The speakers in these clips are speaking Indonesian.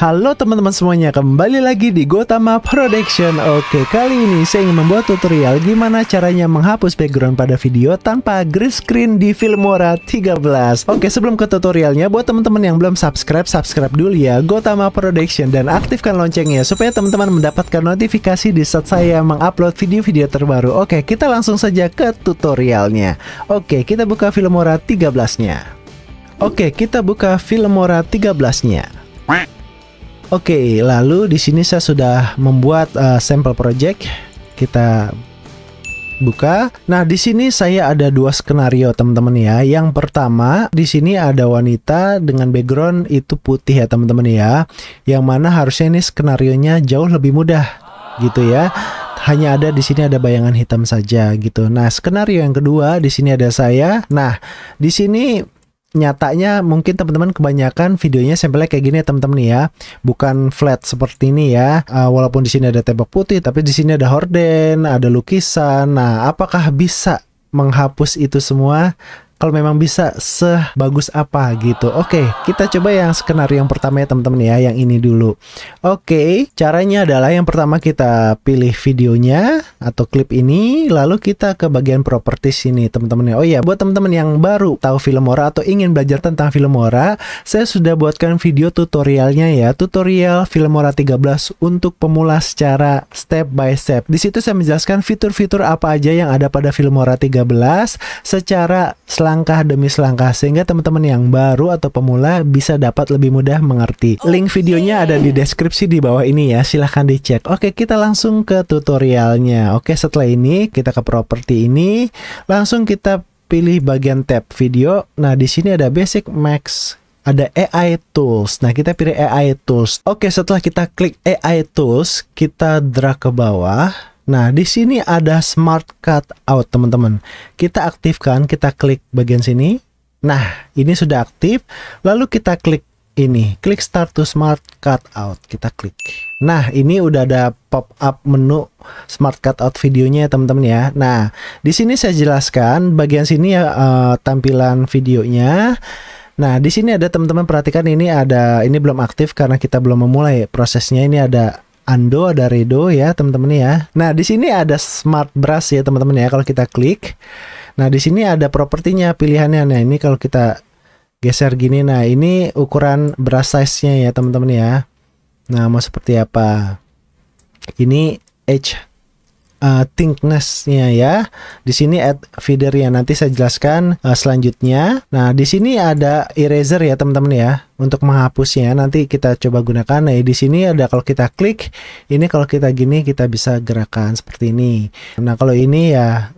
Halo teman-teman semuanya, kembali lagi di Gotama Production Oke, kali ini saya ingin membuat tutorial gimana caranya menghapus background pada video tanpa green screen di Filmora 13 Oke, sebelum ke tutorialnya, buat teman-teman yang belum subscribe, subscribe dulu ya Gotama Production Dan aktifkan loncengnya supaya teman-teman mendapatkan notifikasi di saat saya mengupload video-video terbaru Oke, kita langsung saja ke tutorialnya Oke, kita buka Filmora 13-nya Oke, kita buka Filmora 13-nya Oke, lalu di sini saya sudah membuat uh, sampel project. Kita buka. Nah, di sini saya ada dua skenario, teman-teman ya. Yang pertama, di sini ada wanita dengan background itu putih ya, teman-teman ya. Yang mana harusnya ini skenarionya jauh lebih mudah gitu ya hanya ada di sini ada bayangan hitam saja gitu. Nah, skenario yang kedua di sini ada saya. Nah, di sini nyatanya mungkin teman-teman kebanyakan videonya sampelnya kayak gini ya teman-teman ya bukan flat seperti ini ya uh, walaupun di sini ada tembok putih tapi di sini ada horden ada lukisan nah apakah bisa menghapus itu semua kalau memang bisa sebagus apa gitu. Oke, okay, kita coba yang skenario yang pertama ya teman-teman ya, yang ini dulu. Oke, okay, caranya adalah yang pertama kita pilih videonya atau klip ini, lalu kita ke bagian properties ini teman-teman ya. Oh iya, buat teman-teman yang baru tahu Filmora atau ingin belajar tentang Filmora, saya sudah buatkan video tutorialnya ya, tutorial Filmora 13 untuk pemula secara step by step. Di situ saya menjelaskan fitur-fitur apa aja yang ada pada Filmora 13 secara selangkah demi selangkah sehingga teman-teman yang baru atau pemula bisa dapat lebih mudah mengerti. Oh, Link videonya iya. ada di deskripsi di bawah ini ya, silahkan dicek. Oke, kita langsung ke tutorialnya. Oke, setelah ini kita ke properti ini, langsung kita pilih bagian tab video. Nah, di sini ada basic max ada AI tools. Nah, kita pilih AI tools. Oke, setelah kita klik AI tools, kita drag ke bawah. Nah, di sini ada Smart Cut Out, teman-teman. Kita aktifkan, kita klik bagian sini. Nah, ini sudah aktif. Lalu kita klik ini, klik Start to Smart Cut Out. Kita klik. Nah, ini udah ada pop-up menu Smart Cut Out videonya teman-teman ya. Nah, di sini saya jelaskan bagian sini ya uh, tampilan videonya. Nah, di sini ada teman-teman perhatikan ini ada ini belum aktif karena kita belum memulai prosesnya. Ini ada Ando, ada Redo ya teman-teman ya. Nah di sini ada Smart Brush ya teman-teman ya kalau kita klik. Nah di sini ada propertinya pilihannya. Nah ini kalau kita geser gini, nah ini ukuran brush size-nya ya teman-teman ya. Nah mau seperti apa? Ini edge uh, ya. Di sini at feeder ya nanti saya jelaskan uh, selanjutnya. Nah, di sini ada eraser ya teman-teman ya untuk menghapusnya nanti kita coba gunakan. Nah, di sini ada kalau kita klik ini kalau kita gini kita bisa gerakan seperti ini. Nah, kalau ini ya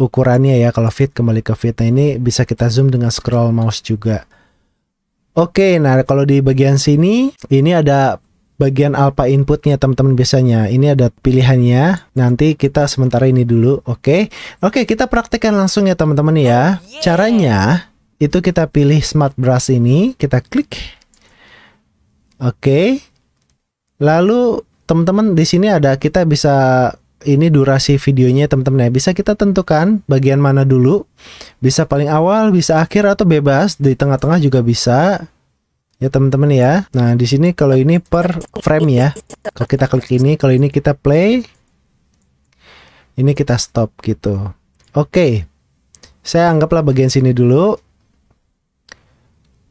ukurannya ya kalau fit kembali ke fit. Nah, ini bisa kita zoom dengan scroll mouse juga. Oke, nah kalau di bagian sini ini ada bagian alpha inputnya teman-teman biasanya. Ini ada pilihannya. Nanti kita sementara ini dulu, oke? Okay? Oke, okay, kita praktekkan langsung ya teman-teman ya. Oh, Caranya itu kita pilih Smart Brush ini, kita klik. Oke. Okay. Lalu teman-teman di sini ada kita bisa ini durasi videonya teman-teman ya bisa kita tentukan bagian mana dulu bisa paling awal bisa akhir atau bebas di tengah-tengah juga bisa ya teman-teman ya. Nah, di sini kalau ini per frame ya. Kalau kita klik ini, kalau ini kita play. Ini kita stop gitu. Oke. Saya anggaplah bagian sini dulu.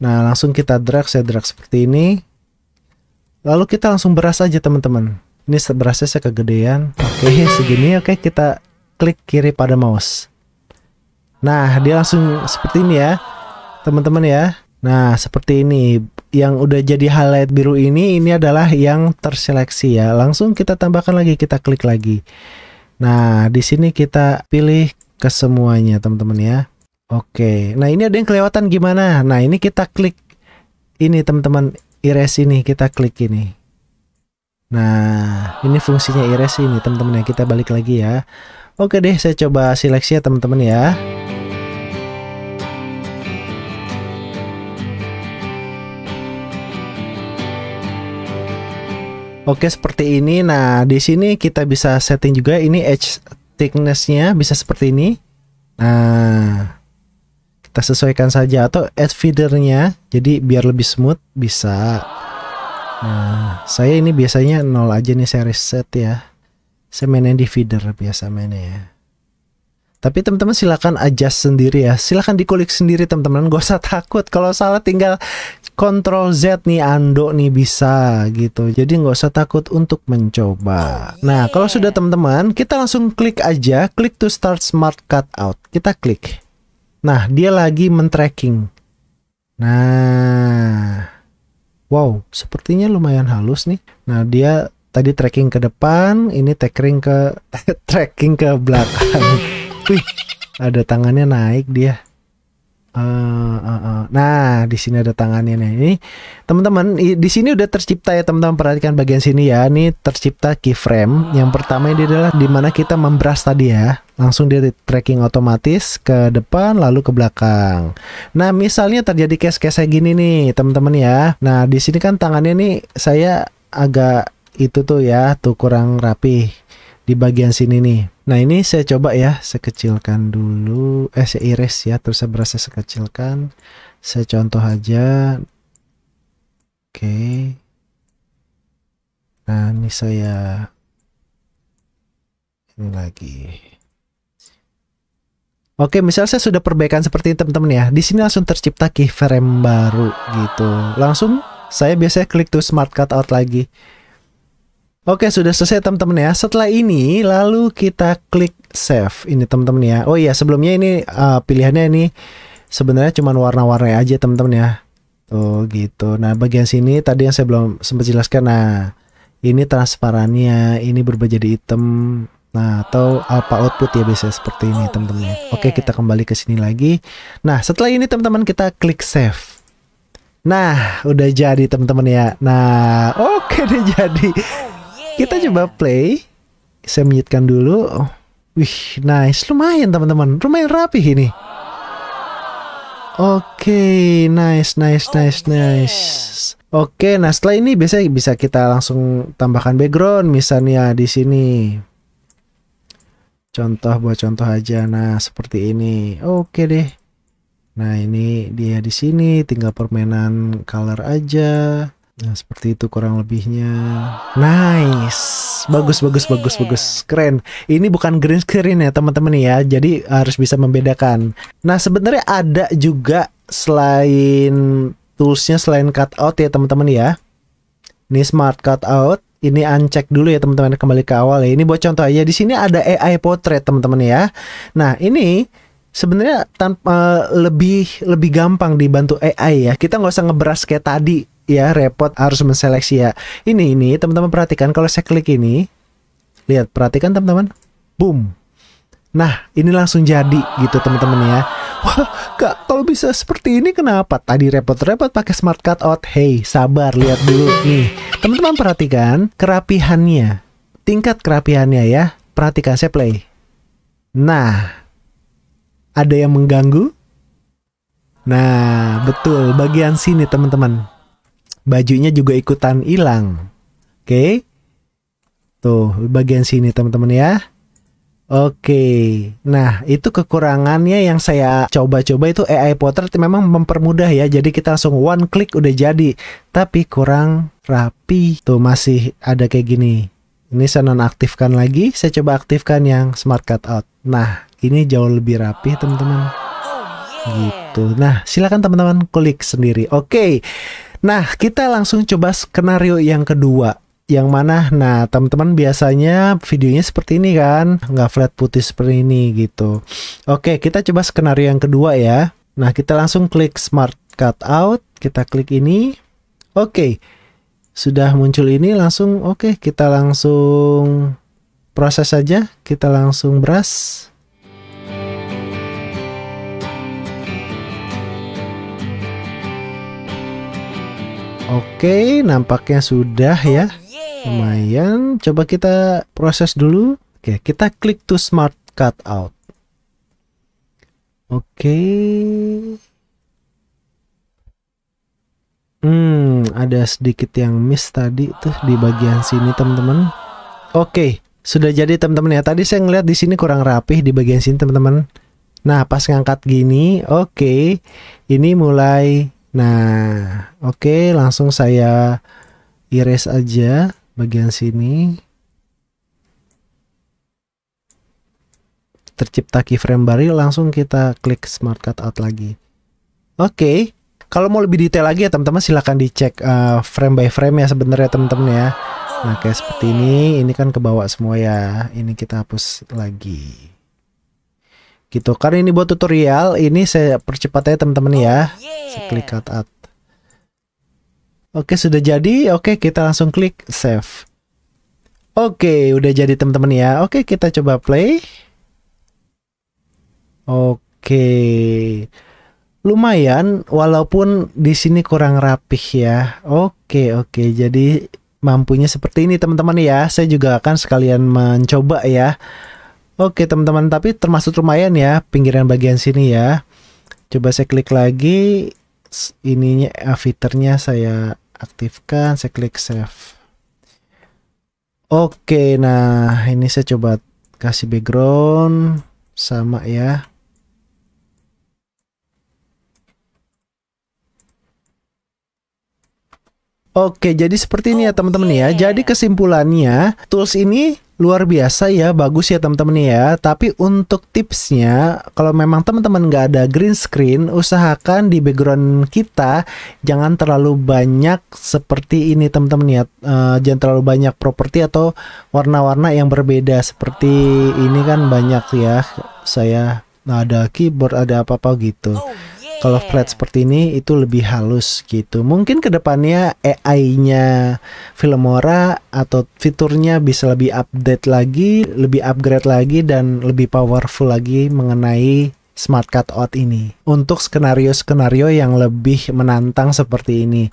Nah, langsung kita drag, saya drag seperti ini. Lalu kita langsung beras aja teman-teman. Ini berasnya saya kegedean. Oke, segini. Oke, kita klik kiri pada mouse. Nah, dia langsung seperti ini ya. Teman-teman ya. Nah, seperti ini yang udah jadi highlight biru ini ini adalah yang terseleksi ya. Langsung kita tambahkan lagi, kita klik lagi. Nah, di sini kita pilih kesemuanya teman-teman ya. Oke. Nah, ini ada yang kelewatan gimana? Nah, ini kita klik ini teman-teman iris ini kita klik ini. Nah, ini fungsinya iris ini teman-teman ya. Kita balik lagi ya. Oke deh, saya coba seleksi ya teman-teman ya. Oke, seperti ini. Nah, di sini kita bisa setting juga ini edge thicknessnya bisa seperti ini. Nah, kita sesuaikan saja atau edge feedernya jadi biar lebih smooth bisa. Nah, saya ini biasanya nol aja nih saya reset ya. Saya mainin di feeder biasa mainnya ya. Tapi teman-teman silahkan adjust sendiri ya. Silahkan dikulik sendiri teman-teman. Gak usah takut. Kalau salah tinggal Ctrl Z nih Ando nih bisa gitu. Jadi nggak usah takut untuk mencoba. Oh, yeah. Nah iya. kalau sudah teman-teman kita langsung klik aja. Klik to start smart cut out. Kita klik. Nah dia lagi men-tracking. Nah. Wow sepertinya lumayan halus nih. Nah dia tadi tracking ke depan. Ini tracking ke tracking ke belakang wih ada tangannya naik dia Uh, uh, uh. Nah, di sini ada tangannya nih. Ini teman-teman, di sini udah tercipta ya teman-teman perhatikan bagian sini ya. Ini tercipta keyframe. Yang pertama ini adalah dimana kita membras tadi ya. Langsung dia tracking otomatis ke depan lalu ke belakang. Nah, misalnya terjadi case-case kayak gini nih, teman-teman ya. Nah, di sini kan tangannya nih saya agak itu tuh ya, tuh kurang rapi di bagian sini nih. Nah ini saya coba ya sekecilkan dulu, eh saya iris ya terus saya berasa sekecilkan. Saya contoh aja. Oke. Nah ini saya ini lagi. Oke, misal saya sudah perbaikan seperti ini teman-teman ya. Di sini langsung tercipta keyframe baru gitu. Langsung saya biasanya klik to smart cut out lagi. Oke, sudah selesai teman-teman ya. Setelah ini lalu kita klik save. Ini teman-teman ya. Oh iya, sebelumnya ini uh, pilihannya ini sebenarnya cuma warna-warna aja teman-teman ya. Tuh gitu. Nah, bagian sini tadi yang saya belum sempat jelaskan. Nah, ini transparannya, ini berubah jadi hitam. Nah, atau alpha output ya biasanya seperti ini oh, teman-teman ya. Iya. Oke, kita kembali ke sini lagi. Nah, setelah ini teman-teman kita klik save. Nah, udah jadi teman-teman ya. Nah, oke okay, udah jadi. Kita iya. coba play. Saya menyetkan dulu. Wih, nice. Lumayan teman-teman. Lumayan rapi ini. Oke, okay, nice, nice, nice, oh, nice. Iya. Oke, okay, nah setelah ini biasanya bisa kita langsung tambahkan background, misalnya di sini. Contoh buat contoh aja, nah seperti ini. Oke okay deh. Nah ini dia di sini, tinggal permainan color aja. Nah, seperti itu kurang lebihnya. Nice. Bagus, bagus, bagus, bagus. Keren. Ini bukan green screen ya, teman-teman ya. Jadi harus bisa membedakan. Nah, sebenarnya ada juga selain toolsnya selain cut out ya, teman-teman ya. Ini smart cut out. Ini uncheck dulu ya, teman-teman. Kembali ke awal ya. Ini buat contoh aja. Di sini ada AI portrait, teman-teman ya. Nah, ini sebenarnya tanpa eh, lebih lebih gampang dibantu AI ya. Kita nggak usah ngeberas kayak tadi ya repot harus menseleksi ya. Ini ini teman-teman perhatikan kalau saya klik ini, lihat perhatikan teman-teman, boom. Nah ini langsung jadi gitu teman-teman ya. Wah kak kalau bisa seperti ini kenapa? Tadi repot-repot pakai smart cut out. Hey sabar lihat dulu nih. Teman-teman perhatikan kerapihannya, tingkat kerapihannya ya. Perhatikan saya play. Nah ada yang mengganggu? Nah, betul bagian sini teman-teman bajunya juga ikutan hilang. Oke. Okay? Tuh, bagian sini teman-teman ya. Oke, okay. nah itu kekurangannya yang saya coba-coba itu AI portrait memang mempermudah ya, jadi kita langsung one click udah jadi, tapi kurang rapi tuh masih ada kayak gini. Ini saya nonaktifkan lagi, saya coba aktifkan yang Smart cut out. Nah, ini jauh lebih rapi teman-teman. Oh, gitu. Nah, silakan teman-teman klik sendiri. Oke. Okay. Nah, kita langsung coba skenario yang kedua. Yang mana, nah teman-teman biasanya videonya seperti ini kan, nggak flat putih seperti ini gitu. Oke, kita coba skenario yang kedua ya. Nah, kita langsung klik Smart cut out kita klik ini. Oke, sudah muncul ini langsung, oke kita langsung proses saja, kita langsung brush. Oke, nampaknya sudah oh, ya. Lumayan. Coba kita proses dulu. Oke, kita klik to smart Cut Out. Oke. Hmm, ada sedikit yang miss tadi tuh di bagian sini, teman-teman. Oke, sudah jadi teman-teman ya. Tadi saya ngelihat di sini kurang rapih di bagian sini, teman-teman. Nah, pas ngangkat gini, oke. Ini mulai Nah, oke, okay, langsung saya iris aja bagian sini. Tercipta keyframe baru, langsung kita klik Smart cut out lagi. Oke, okay. kalau mau lebih detail lagi ya teman-teman silahkan dicek uh, frame by frame ya sebenarnya teman-teman ya. Nah, kayak seperti ini, ini kan kebawa semua ya. Ini kita hapus lagi gitu karena ini buat tutorial ini saya percepat aja teman-teman ya yeah. Oh, iya. saya klik cut out oke sudah jadi oke kita langsung klik save oke udah jadi teman-teman ya oke kita coba play oke lumayan walaupun di sini kurang rapih ya oke oke jadi mampunya seperti ini teman-teman ya saya juga akan sekalian mencoba ya Oke teman-teman, tapi termasuk lumayan ya pinggiran bagian sini ya. Coba saya klik lagi ininya eh, fiturnya saya aktifkan, saya klik save. Oke, nah ini saya coba kasih background sama ya. Oke, jadi seperti ini ya teman-teman ya. Jadi kesimpulannya, tools ini luar biasa ya bagus ya teman-teman ya tapi untuk tipsnya kalau memang teman-teman nggak ada green screen usahakan di background kita jangan terlalu banyak seperti ini teman-teman ya uh, jangan terlalu banyak properti atau warna-warna yang berbeda seperti ini kan banyak ya saya nah ada keyboard ada apa-apa gitu oh. Kalau iya. flat seperti ini itu lebih halus gitu. Mungkin kedepannya AI-nya Filmora atau fiturnya bisa lebih update lagi, lebih upgrade lagi dan lebih powerful lagi mengenai Smart Cut Out ini untuk skenario-skenario yang lebih menantang seperti ini.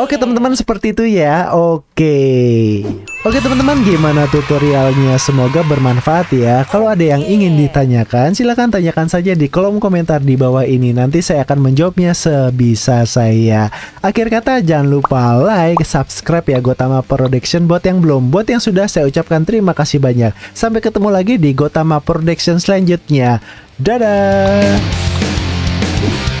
Oh, Oke, teman-teman, seperti itu ya. Oke. Okay. Oke teman-teman gimana tutorialnya semoga bermanfaat ya Kalau ada yang iya. ingin ditanyakan silahkan tanyakan saja di kolom komentar di bawah ini Nanti saya akan menjawabnya sebisa saya Akhir kata jangan lupa like, subscribe ya Gotama Production Buat yang belum, buat yang sudah saya ucapkan terima kasih banyak Sampai ketemu lagi di Gotama Production selanjutnya Dadah